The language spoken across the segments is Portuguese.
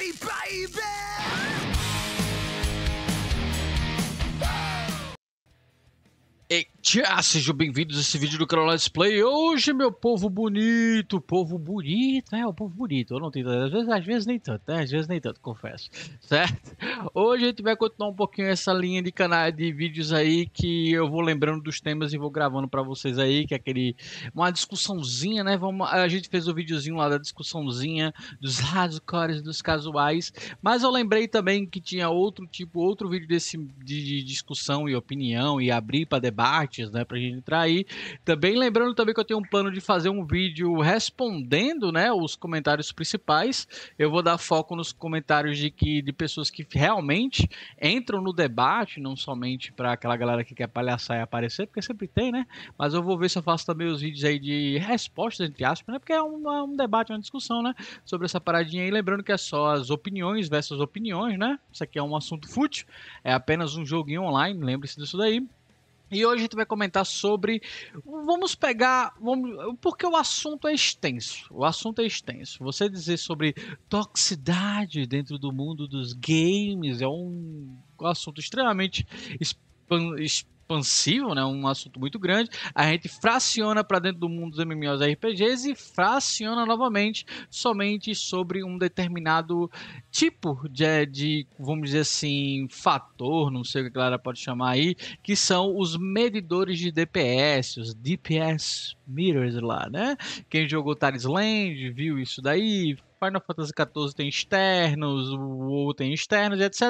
Baby! Ah, sejam bem-vindos a esse vídeo do canal Let's Play. Hoje, meu povo bonito, povo bonito, é, o povo bonito. Eu não tenho às vezes, às vezes nem tanto, né? Às vezes nem tanto, confesso, certo? Hoje a gente vai continuar um pouquinho essa linha de canais de vídeos aí que eu vou lembrando dos temas e vou gravando para vocês aí, que é aquele uma discussãozinha, né? Vamos, a gente fez o um videozinho lá da discussãozinha dos hardcores, dos casuais, mas eu lembrei também que tinha outro tipo, outro vídeo desse de, de discussão e opinião e abrir para debate ouvintes, né, pra gente entrar aí. Também lembrando também que eu tenho um plano de fazer um vídeo respondendo, né, os comentários principais. Eu vou dar foco nos comentários de que de pessoas que realmente entram no debate, não somente para aquela galera que quer palhaçar e aparecer, porque sempre tem, né? Mas eu vou ver se eu faço também os vídeos aí de respostas entre aspas, né? Porque é um, um debate, é uma discussão, né, sobre essa paradinha aí, lembrando que é só as opiniões versus opiniões, né? Isso aqui é um assunto fútil, é apenas um joguinho online, lembre-se disso daí. E hoje a gente vai comentar sobre. Vamos pegar. Vamos, porque o assunto é extenso. O assunto é extenso. Você dizer sobre toxicidade dentro do mundo dos games é um assunto extremamente expansivo, né? Um assunto muito grande. A gente fraciona para dentro do mundo dos MMOs e RPGs e fraciona novamente somente sobre um determinado tipo de, de vamos dizer assim, fator, não sei o que a galera pode chamar aí, que são os medidores de DPS, os DPS meters lá, né? Quem jogou Taris Land viu isso daí, Final Fantasy XIV tem externos, o WoW tem externos, etc.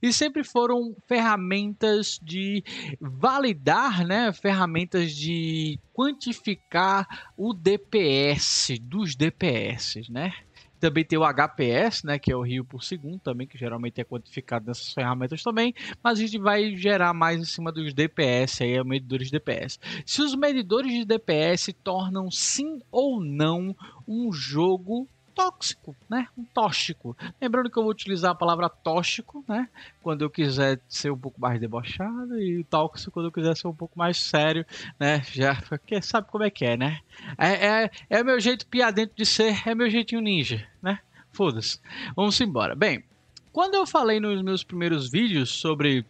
E sempre foram ferramentas de validar, né? Ferramentas de quantificar o DPS dos DPS, né? também tem o HPS, né, que é o rio por segundo também, que geralmente é quantificado nessas ferramentas também, mas a gente vai gerar mais em cima dos DPS, aí, é medidores de DPS. Se os medidores de DPS tornam sim ou não um jogo tóxico, né? Um tóxico. Lembrando que eu vou utilizar a palavra tóxico, né? Quando eu quiser ser um pouco mais debochado e tóxico quando eu quiser ser um pouco mais sério, né? Já porque sabe como é que é, né? É, é, é meu jeito piadento de ser, é meu jeitinho ninja, né? Foda-se. Vamos embora. Bem, quando eu falei nos meus primeiros vídeos sobre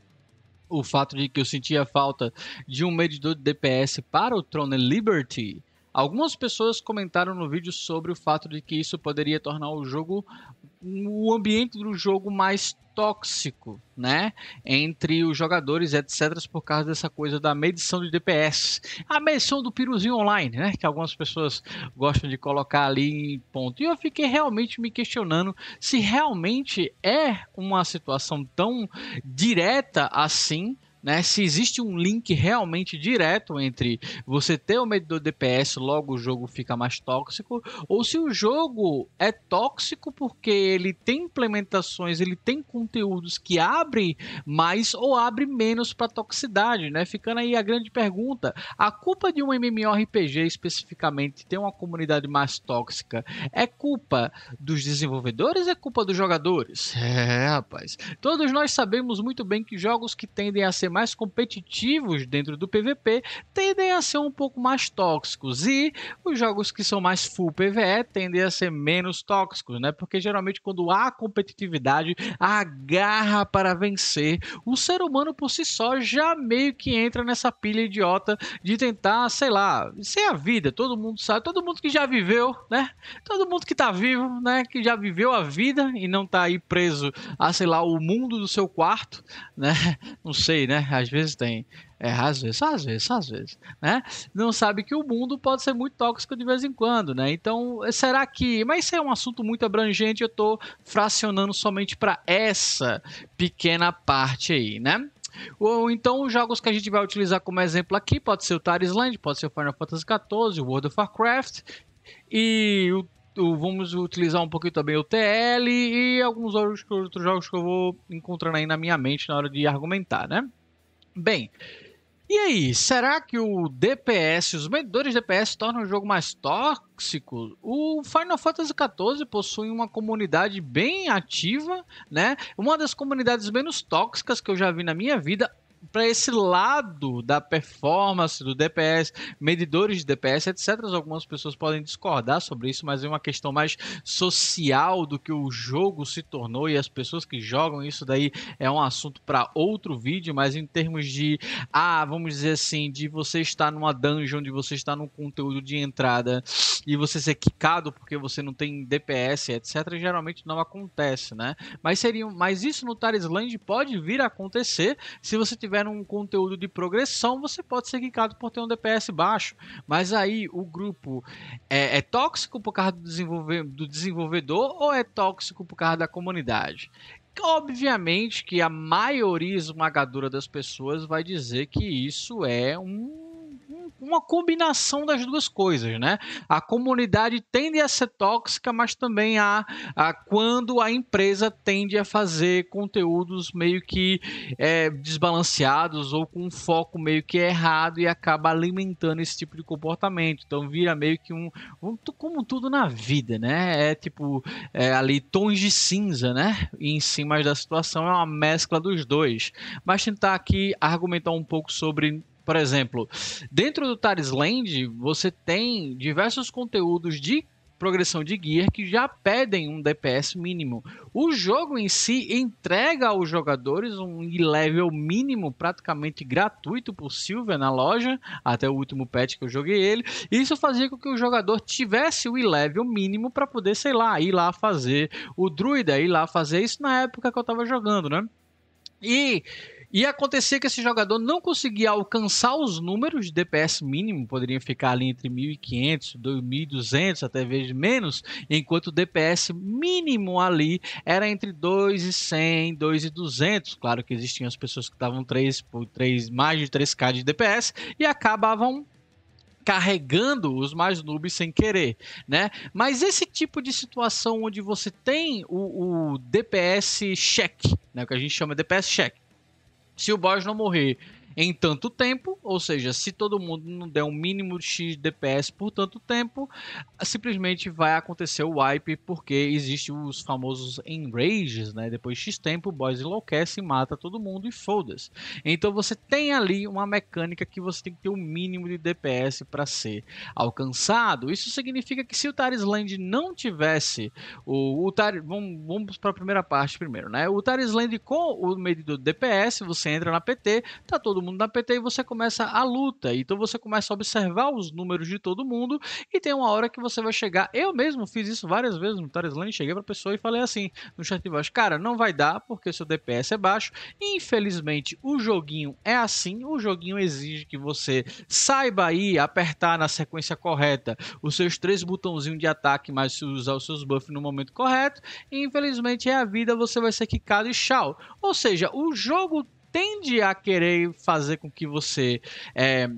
o fato de que eu sentia falta de um medidor de DPS para o Throne Liberty, Algumas pessoas comentaram no vídeo sobre o fato de que isso poderia tornar o jogo o ambiente do jogo mais tóxico, né, entre os jogadores, etc, por causa dessa coisa da medição de DPS, a medição do piruzinho online, né, que algumas pessoas gostam de colocar ali em ponto. E eu fiquei realmente me questionando se realmente é uma situação tão direta assim né? Se existe um link realmente direto entre você ter o medidor DPS, logo o jogo fica mais tóxico, ou se o jogo é tóxico porque ele tem implementações, ele tem conteúdos que abrem mais ou abre menos para toxicidade, né? Ficando aí a grande pergunta: a culpa de um MMORPG especificamente ter uma comunidade mais tóxica é culpa dos desenvolvedores? É culpa dos jogadores? É, rapaz. Todos nós sabemos muito bem que jogos que tendem a ser mais competitivos dentro do PVP tendem a ser um pouco mais tóxicos e os jogos que são mais full PVE tendem a ser menos tóxicos, né? Porque geralmente quando há competitividade, há garra para vencer, o ser humano por si só já meio que entra nessa pilha idiota de tentar, sei lá, ser a vida, todo mundo sabe, todo mundo que já viveu, né? Todo mundo que tá vivo, né, que já viveu a vida e não tá aí preso a, sei lá, o mundo do seu quarto, né? Não sei, né? Às vezes tem. É, às vezes, só às vezes, só às vezes, né? Não sabe que o mundo pode ser muito tóxico de vez em quando, né? Então, será que. Mas isso é um assunto muito abrangente, eu estou fracionando somente para essa pequena parte aí, né? Ou então os jogos que a gente vai utilizar como exemplo aqui, pode ser o Taris Land, pode ser o Final Fantasy XIV, o World of Warcraft e o vamos utilizar um pouquinho também o TL e alguns outros, outros jogos que eu vou encontrando aí na minha mente na hora de argumentar, né? Bem, e aí, será que o DPS, os medidores DPS tornam o jogo mais tóxico? O Final Fantasy XIV possui uma comunidade bem ativa, né? Uma das comunidades menos tóxicas que eu já vi na minha vida, para esse lado da performance do DPS, medidores de DPS, etc. Algumas pessoas podem discordar sobre isso, mas é uma questão mais social do que o jogo se tornou e as pessoas que jogam isso daí é um assunto para outro vídeo, mas em termos de ah, vamos dizer assim, de você estar numa dungeon, de você estar num conteúdo de entrada e você ser quicado porque você não tem DPS, etc, geralmente não acontece, né? Mas seria, mas isso no Tarisland pode vir a acontecer se você tiver tiver um conteúdo de progressão, você pode ser quicado por ter um DPS baixo. Mas aí o grupo é, é tóxico por causa do, desenvolve do desenvolvedor ou é tóxico por causa da comunidade? Obviamente que a maioria esmagadora das pessoas vai dizer que isso é um uma combinação das duas coisas, né? A comunidade tende a ser tóxica, mas também há, há quando a empresa tende a fazer conteúdos meio que é, desbalanceados ou com um foco meio que errado e acaba alimentando esse tipo de comportamento. Então vira meio que um, um como tudo na vida, né? É tipo é, ali tons de cinza, né? E em cima da situação é uma mescla dos dois. Mas tentar aqui argumentar um pouco sobre por exemplo, dentro do Taris Land, você tem diversos conteúdos de progressão de gear que já pedem um DPS mínimo. O jogo em si entrega aos jogadores um level mínimo praticamente gratuito por Silver na loja, até o último patch que eu joguei ele. E isso fazia com que o jogador tivesse o level mínimo para poder, sei lá, ir lá fazer o druida, ir lá fazer isso na época que eu tava jogando, né? E e acontecia que esse jogador não conseguia alcançar os números de DPS mínimo, poderia ficar ali entre 1.500, 2.200, até vezes menos, enquanto o DPS mínimo ali era entre 2.100, 2.200. Claro que existiam as pessoas que estavam 3 por 3, mais de 3k de DPS e acabavam carregando os mais noobs sem querer, né? Mas esse tipo de situação onde você tem o, o DPS check, né? O que a gente chama de DPS check, se o Borges não morrer em tanto tempo, ou seja, se todo mundo não der um mínimo X de DPS por tanto tempo, simplesmente vai acontecer o wipe, porque existe os famosos enrages, né? Depois de X tempo, o boss enlouquece, mata todo mundo e foda-se. Então você tem ali uma mecânica que você tem que ter um mínimo de DPS para ser alcançado. Isso significa que se o Taris não tivesse o, o Tar, vamos, vamos para a primeira parte primeiro, né? O Taris com o medidor de DPS, você entra na PT, tá todo mundo na PT e você começa a luta. Então você começa a observar os números de todo mundo e tem uma hora que você vai chegar. Eu mesmo fiz isso várias vezes no Tareslane, cheguei pra pessoa e falei assim no chat de voz: Cara, não vai dar porque seu DPS é baixo. Infelizmente, o joguinho é assim. O joguinho exige que você saiba aí apertar na sequência correta os seus três botãozinhos de ataque, mas usar os seus buffs no momento correto. E infelizmente é a vida, você vai ser quicado e tchau. Ou seja, o jogo tende a querer fazer com que você é,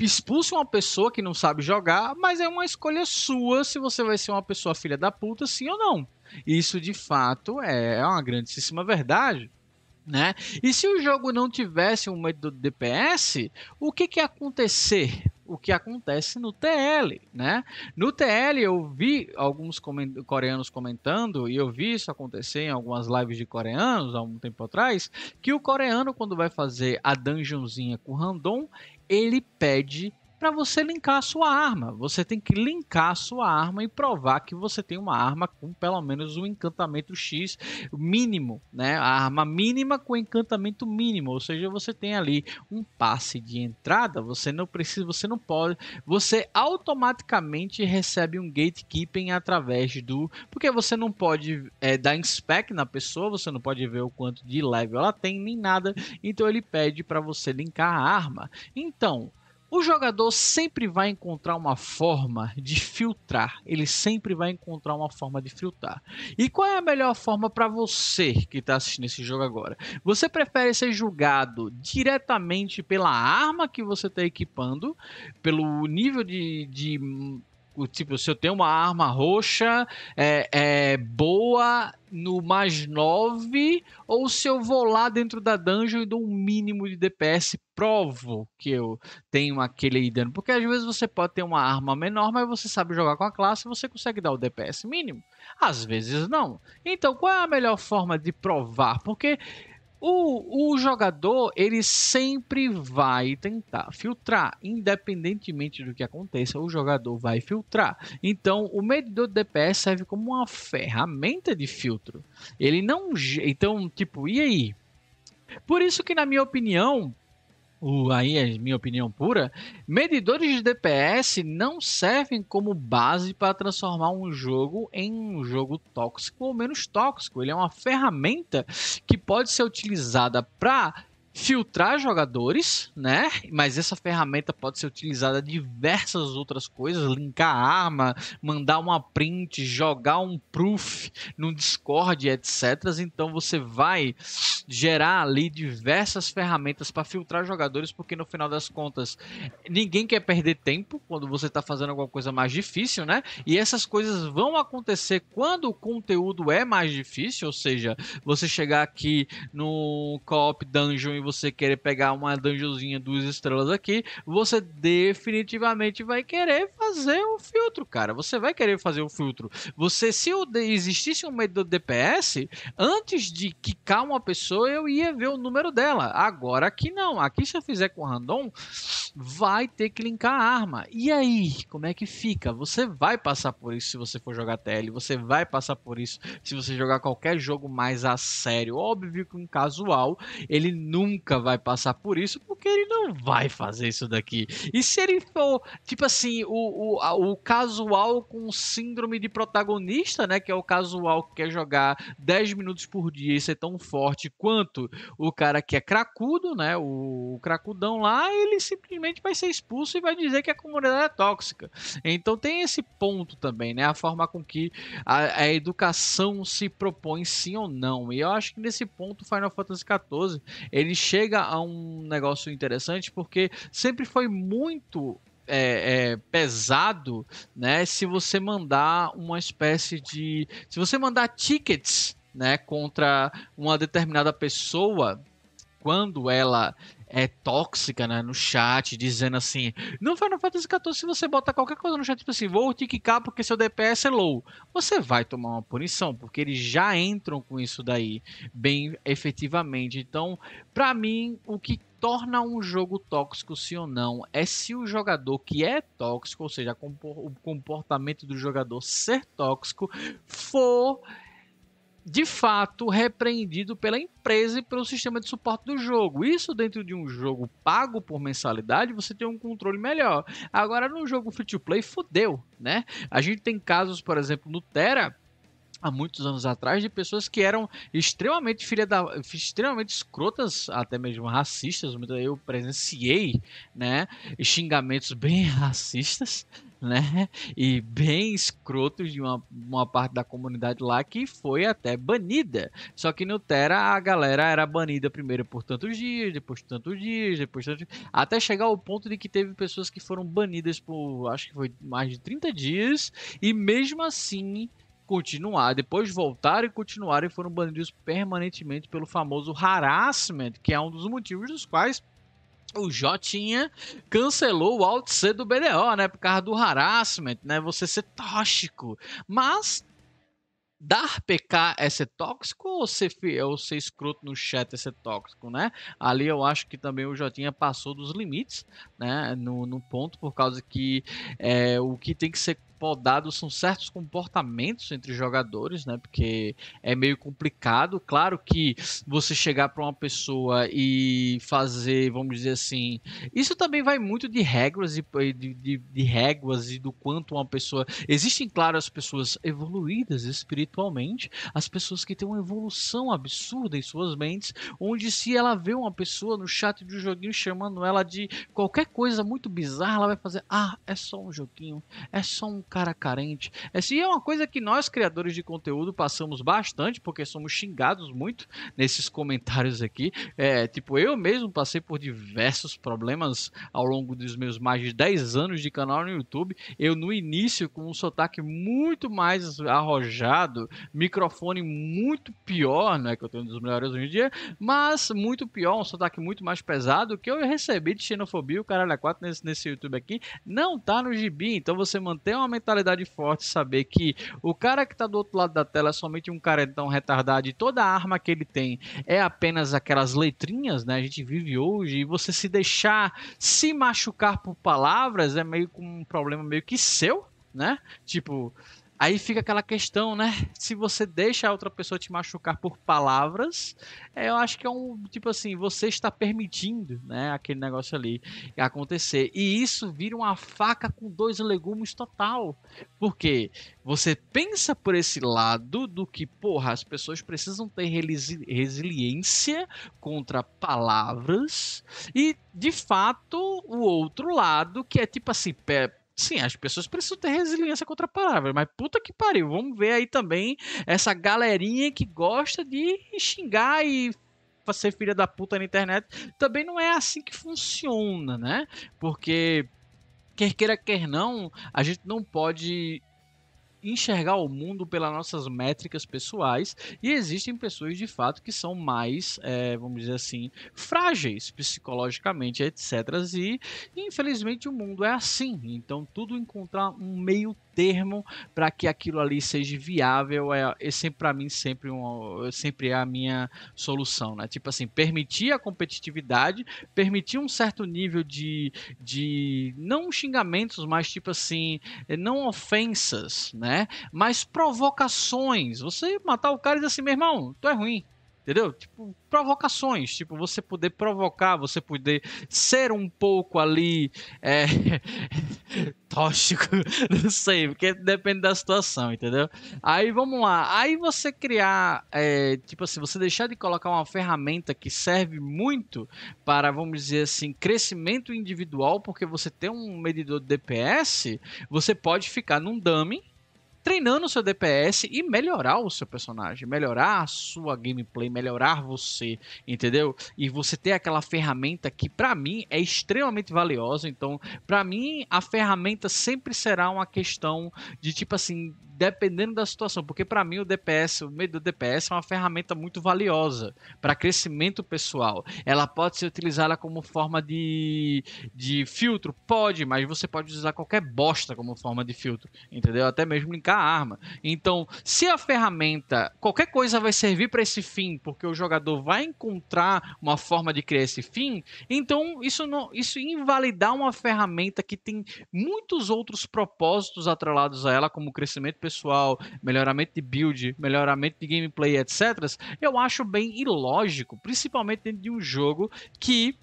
expulse uma pessoa que não sabe jogar, mas é uma escolha sua se você vai ser uma pessoa filha da puta, sim ou não. Isso de fato é, é uma grandíssima verdade. Né? E se o jogo não tivesse um do DPS, o que, que ia acontecer? o que acontece no TL, né? No TL eu vi alguns coreanos comentando e eu vi isso acontecer em algumas lives de coreanos há um tempo atrás, que o coreano quando vai fazer a dungeonzinha com random, ele pede para você linkar a sua arma. Você tem que linkar a sua arma e provar que você tem uma arma com pelo menos um encantamento X mínimo, né? A arma mínima com encantamento mínimo, ou seja, você tem ali um passe de entrada, você não precisa, você não pode, você automaticamente recebe um gatekeeping através do, porque você não pode é, dar inspect na pessoa, você não pode ver o quanto de level ela tem nem nada, então ele pede para você linkar a arma. Então, o jogador sempre vai encontrar uma forma de filtrar. Ele sempre vai encontrar uma forma de filtrar. E qual é a melhor forma para você que está assistindo esse jogo agora? Você prefere ser julgado diretamente pela arma que você está equipando, pelo nível de, de tipo, se eu tenho uma arma roxa, é, é boa no mais 9, ou se eu vou lá dentro da dungeon e dou um mínimo de DPS, provo que eu tenho aquele dano. Porque às vezes você pode ter uma arma menor, mas você sabe jogar com a classe e você consegue dar o DPS mínimo. Às vezes não. Então, qual é a melhor forma de provar? Porque o, o jogador, ele sempre vai tentar filtrar, independentemente do que aconteça, o jogador vai filtrar. Então, o medidor de DPS serve como uma ferramenta de filtro. Ele não. Então, tipo, e aí? Por isso que, na minha opinião, aí é minha opinião pura, medidores de DPS não servem como base para transformar um jogo em um jogo tóxico ou menos tóxico. Ele é uma ferramenta que pode ser utilizada para filtrar jogadores, né? Mas essa ferramenta pode ser utilizada diversas outras coisas, linkar arma, mandar uma print, jogar um proof no Discord, etc. Então você vai gerar ali diversas ferramentas para filtrar jogadores, porque no final das contas, ninguém quer perder tempo quando você está fazendo alguma coisa mais difícil, né? E essas coisas vão acontecer quando o conteúdo é mais difícil, ou seja, você chegar aqui no co-op dungeon você querer pegar uma dungeonzinha duas estrelas aqui, você definitivamente vai querer fazer um filtro, cara. Você vai querer fazer um filtro. Você, se existisse um medidor de DPS, antes de quicar uma pessoa, eu ia ver o número dela. Agora aqui não. Aqui se eu fizer com random, vai ter que linkar a arma. E aí, como é que fica? Você vai passar por isso se você for jogar TL, você vai passar por isso se você jogar qualquer jogo mais a sério. Óbvio que um casual, ele nunca nunca vai passar por isso, porque ele não vai fazer isso daqui. E se ele for, tipo assim, o, o, o casual com síndrome de protagonista, né? Que é o casual que quer jogar 10 minutos por dia e ser tão forte quanto o cara que é cracudo, né? O, o cracudão lá, ele simplesmente vai ser expulso e vai dizer que a comunidade é tóxica. Então tem esse ponto também, né? A forma com que a, a educação se propõe sim ou não. E eu acho que nesse ponto o Final Fantasy XIV ele chega a um negócio interessante porque sempre foi muito é, é, pesado, né? Se você mandar uma espécie de, se você mandar tickets, né, contra uma determinada pessoa quando ela é, tóxica né, no chat, dizendo assim: Não Final Fantasy XIV, se você botar qualquer coisa no chat, tipo assim, vou te quicar porque seu DPS é low. Você vai tomar uma punição, porque eles já entram com isso daí bem efetivamente. Então, para mim, o que torna um jogo tóxico, sim ou não, é se o jogador que é tóxico, ou seja, o comportamento do jogador ser tóxico, for de fato repreendido pela empresa e pelo sistema de suporte do jogo. Isso dentro de um jogo pago por mensalidade, você tem um controle melhor. Agora no jogo free to play, fodeu, né? A gente tem casos, por exemplo, no Terra há muitos anos atrás de pessoas que eram extremamente filha da extremamente escrotas até mesmo racistas eu presenciei né xingamentos bem racistas né? E bem escrotos de uma, uma parte da comunidade lá que foi até banida. Só que no Terra a galera era banida primeiro por tantos dias, depois tantos dias, depois tantos até chegar ao ponto de que teve pessoas que foram banidas por acho que foi mais de 30 dias e mesmo assim continuar, depois voltaram e continuaram e foram banidos permanentemente pelo famoso harassment, que é um dos motivos dos quais o Jotinha cancelou o Alt C do BDO, né? Por causa do harassment, né? Você ser tóxico. Mas dar PK é ser tóxico ou ser, ou ser escroto no chat é ser tóxico, né? Ali eu acho que também o Jotinha passou dos limites, né? No, no ponto, por causa que é, o que tem que ser podados são certos comportamentos entre jogadores, né? Porque é meio complicado. Claro que você chegar para uma pessoa e fazer, vamos dizer assim, isso também vai muito de regras e de, de, de, e do quanto uma pessoa. Existem, claro, as pessoas evoluídas espiritualmente, as pessoas que têm uma evolução absurda em suas mentes, onde se ela vê uma pessoa no chat de um joguinho chamando ela de qualquer coisa muito bizarra, ela vai fazer: ah, é só um joguinho, é só um cara carente. É, Essa é uma coisa que nós, criadores de conteúdo, passamos bastante, porque somos xingados muito nesses comentários aqui. É, tipo, eu mesmo passei por diversos problemas ao longo dos meus mais de 10 anos de canal no YouTube. Eu, no início, com um sotaque muito mais arrojado, microfone muito pior, né? Que eu tenho um dos melhores hoje em dia, mas muito pior, um sotaque muito mais pesado que eu recebi de xenofobia, o caralho a quatro nesse, nesse YouTube aqui. Não tá no gibi, então você mantém uma mentalidade forte saber que o cara que está do outro lado da tela é somente um caretão retardado e toda a arma que ele tem é apenas aquelas letrinhas, né? A gente vive hoje e você se deixar se machucar por palavras é meio com um problema meio que seu, né? Tipo, Aí fica aquela questão, né? Se você deixa a outra pessoa te machucar por palavras, é, eu acho que é um tipo assim, você está permitindo, né, aquele negócio ali acontecer. E isso vira uma faca com dois legumes total. Porque você pensa por esse lado do que, porra, as pessoas precisam ter resili resiliência contra palavras e, de fato, o outro lado que é tipo assim, Sim, as pessoas precisam ter resiliência contra a palavra, mas puta que pariu. Vamos ver aí também essa galerinha que gosta de xingar e ser filha da puta na internet. Também não é assim que funciona, né? Porque quer queira, quer não, a gente não pode enxergar o mundo pelas nossas métricas pessoais e existem pessoas de fato que são mais, é, vamos dizer assim, frágeis psicologicamente, etc. E infelizmente o mundo é assim. Então tudo encontrar um meio termo para que aquilo ali seja viável é, é sempre para mim sempre um, sempre é a minha solução, né? Tipo assim, permitir a competitividade, permitir um certo nível de, de não xingamentos, mas tipo assim, é, não ofensas, né? Mas provocações. Você matar o cara e dizer assim, meu irmão, tu é ruim entendeu? Tipo, provocações, tipo, você poder provocar, você poder ser um pouco ali é, tóxico, não sei, porque depende da situação, entendeu? Aí vamos lá, aí você criar, é, tipo assim, você deixar de colocar uma ferramenta que serve muito para, vamos dizer assim, crescimento individual, porque você tem um medidor de DPS, você pode ficar num dummy, treinando o seu DPS e melhorar o seu personagem, melhorar a sua gameplay, melhorar você, entendeu? E você ter aquela ferramenta que para mim é extremamente valiosa. Então, para mim a ferramenta sempre será uma questão de tipo assim, dependendo da situação, porque para mim o DPS, o meio do DPS é uma ferramenta muito valiosa para crescimento pessoal. Ela pode ser utilizada como forma de, de filtro, pode, mas você pode usar qualquer bosta como forma de filtro, entendeu? Até mesmo brincar a arma. Então, se a ferramenta, qualquer coisa vai servir para esse fim, porque o jogador vai encontrar uma forma de criar esse fim, então isso não, isso invalidar uma ferramenta que tem muitos outros propósitos atrelados a ela como crescimento pessoal, melhoramento de build, melhoramento de gameplay, etc., eu acho bem ilógico, principalmente dentro de um jogo que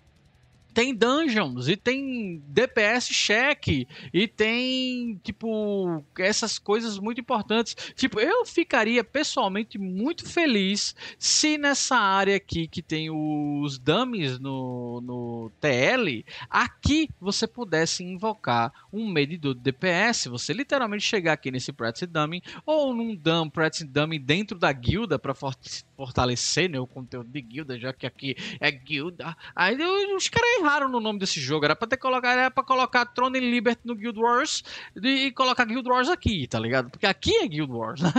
tem dungeons, e tem DPS check, e tem, tipo, essas coisas muito importantes. Tipo, eu ficaria pessoalmente muito feliz se nessa área aqui que tem os dummies no, no TL, aqui você pudesse invocar um medidor de DPS. Você literalmente chegar aqui nesse Practice Dummy ou num Dummy, Practice Dummy dentro da guilda para fortalecer fortalecer né, o conteúdo de guilda, já que aqui é guilda. Aí os caras erraram no nome desse jogo. Era pra ter colocado, era pra colocar Throne and Liberty no Guild Wars e colocar Guild Wars aqui, tá ligado? Porque aqui é Guild Wars, né?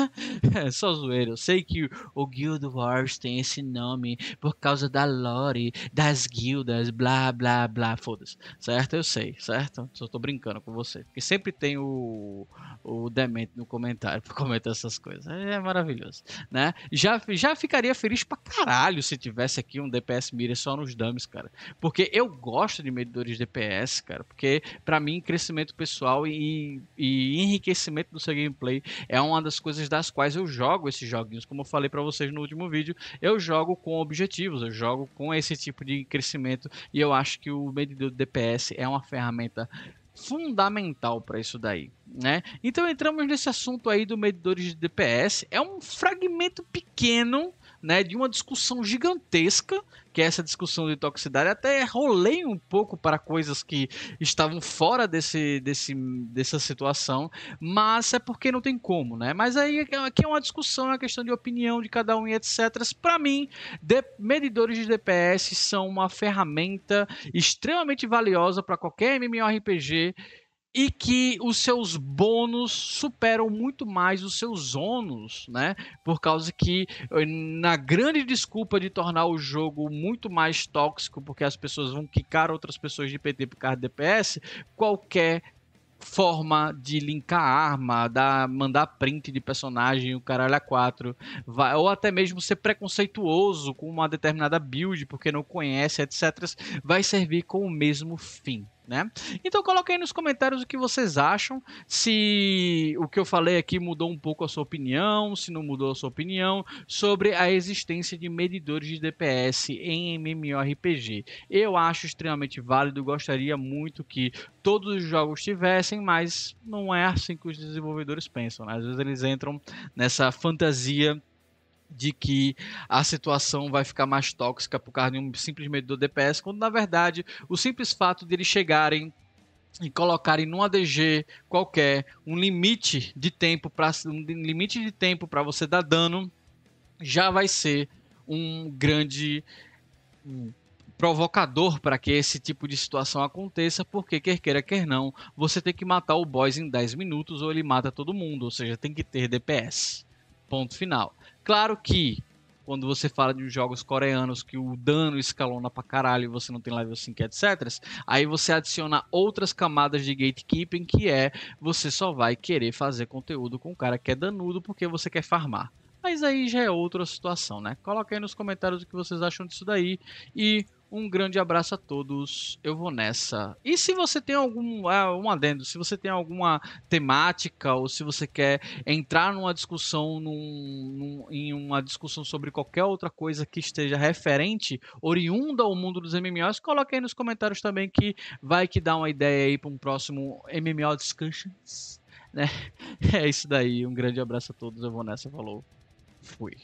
É só zoeira. Eu sei que o Guild Wars tem esse nome por causa da lore, das guildas, blá blá blá. Foda-se. Certo? Eu sei, certo? Só tô brincando com você. Porque sempre tem o, o Demente no comentário pra comentar essas coisas. É maravilhoso, né? Já, já ficaria feliz pra caralho se tivesse aqui um DPS mira só nos dummies, cara. Porque eu gosto de medidores DPS, cara. Porque para mim, crescimento pessoal e, e enriquecimento do seu gameplay é uma das coisas das quais eu jogo esses joguinhos. Como eu falei para vocês no último vídeo, eu jogo com objetivos, eu jogo com esse tipo de crescimento. E eu acho que o medidor DPS é uma ferramenta fundamental para isso daí, né? Então entramos nesse assunto aí do medidores de DPS, é um fragmento pequeno né, de uma discussão gigantesca, que é essa discussão de toxicidade. Até rolei um pouco para coisas que estavam fora desse, desse, dessa situação, mas é porque não tem como, né? Mas aí aqui é uma discussão, é uma questão de opinião de cada um e etc. Para mim, de, medidores de DPS são uma ferramenta extremamente valiosa para qualquer MMORPG e que os seus bônus superam muito mais os seus ônus, né? Por causa que eh, na grande desculpa de tornar o jogo muito mais tóxico, porque as pessoas vão quicar outras pessoas de PT por causa de DPS, qualquer forma de linkar arma, dar, mandar print de personagem, o caralho a quatro, vai, ou até mesmo ser preconceituoso com uma determinada build porque não conhece, etc, vai servir com o mesmo fim. Né? Então coloque aí nos comentários o que vocês acham, se o que eu falei aqui mudou um pouco a sua opinião, se não mudou a sua opinião sobre a existência de medidores de DPS em MMORPG. Eu acho extremamente válido, gostaria muito que todos os jogos tivessem, mas não é assim que os desenvolvedores pensam, né? Às vezes eles entram nessa fantasia de que a situação vai ficar mais tóxica por causa de um simples medidor do DPS, quando na verdade o simples fato de eles chegarem e colocarem num ADG qualquer um limite de tempo para um limite de tempo para você dar dano já vai ser um grande provocador para que esse tipo de situação aconteça, porque quer queira, quer não, você tem que matar o boss em 10 minutos ou ele mata todo mundo, ou seja, tem que ter DPS. Ponto final. Claro que quando você fala de jogos coreanos que o dano escalona pra caralho e você não tem level 5, etc. Aí você adiciona outras camadas de gatekeeping que é você só vai querer fazer conteúdo com o cara que é danudo porque você quer farmar. Mas aí já é outra situação, né? Coloca aí nos comentários o que vocês acham disso daí e um grande abraço a todos. Eu vou nessa. E se você tem algum ah, um adendo, se você tem alguma temática ou se você quer entrar numa discussão num, num, em uma discussão sobre qualquer outra coisa que esteja referente oriunda ao mundo dos MMOs, coloque aí nos comentários também que vai que dá uma ideia aí para um próximo MMO Discussions. Né? É isso daí. Um grande abraço a todos. Eu vou nessa. Falou. Fui.